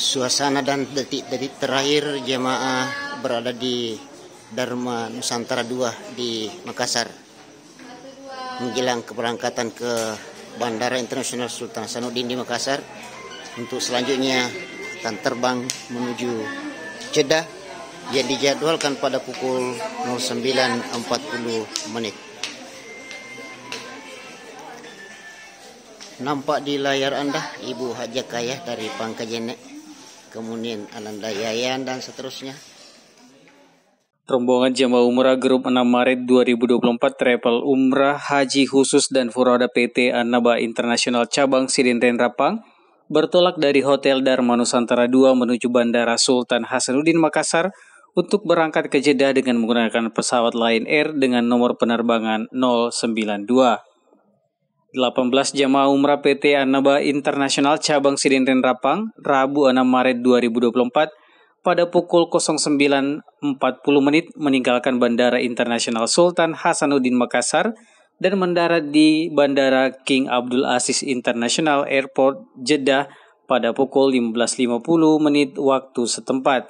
suasana dan detik-detik terakhir jemaah berada di Dharma Nusantara 2 di Makassar menjelang keberangkatan ke Bandara Internasional Sultan Hasanuddin di Makassar untuk selanjutnya akan terbang menuju Jeddah yang dijadwalkan pada pukul 09.40 menit. Nampak di layar Anda Ibu Haja Kayah dari Pangkajenek kemudian Ananda Yayan dan seterusnya. Rombongan Jemaah Umrah Grup 6 Maret 2024 Travel Umrah Haji Khusus dan Furoda PT Anaba International Cabang Sidinten Rapang bertolak dari Hotel Dharma Nusantara 2 menuju Bandara Sultan Hasanuddin Makassar untuk berangkat ke Jeddah dengan menggunakan pesawat Lion Air dengan nomor penerbangan 092. 18 jamaah umrah PT Anaba Internasional Cabang Sidinten Rapang, Rabu 6 Maret 2024, pada pukul 09.40 menit meninggalkan Bandara Internasional Sultan Hasanuddin Makassar dan mendarat di Bandara King Abdul Aziz International Airport Jeddah pada pukul 15.50 menit waktu setempat.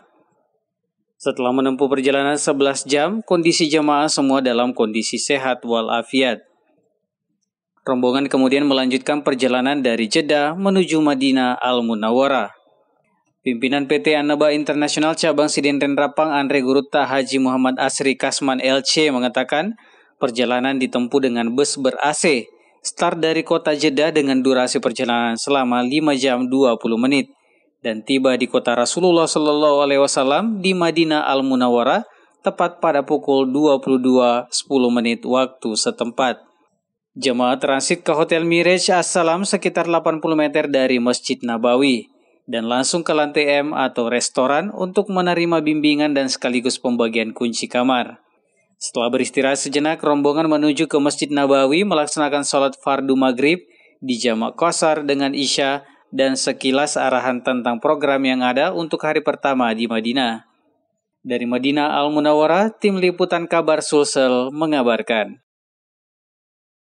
Setelah menempuh perjalanan 11 jam, kondisi jemaah semua dalam kondisi sehat walafiat. Rombongan kemudian melanjutkan perjalanan dari Jeddah menuju Madinah Al-Munawwarah. Pimpinan PT Anaba Internasional Cabang Sidenten Rapang Andre Guruta Haji Muhammad Asri Kasman LC mengatakan, perjalanan ditempuh dengan bus ber-AC, start dari kota Jeddah dengan durasi perjalanan selama 5 jam 20 menit, dan tiba di kota Rasulullah Shallallahu Alaihi Wasallam di Madinah Al Munawwarah tepat pada pukul 22.10 menit waktu setempat. Jemaah transit ke Hotel Mirage Assalam sekitar 80 meter dari Masjid Nabawi dan langsung ke lantai M atau restoran untuk menerima bimbingan dan sekaligus pembagian kunci kamar. Setelah beristirahat sejenak, rombongan menuju ke Masjid Nabawi melaksanakan sholat fardu maghrib di jamak kosar dengan Isya dan sekilas arahan tentang program yang ada untuk hari pertama di Madinah. Dari Madinah Al Munawwarah, tim liputan Kabar Sulsel mengabarkan.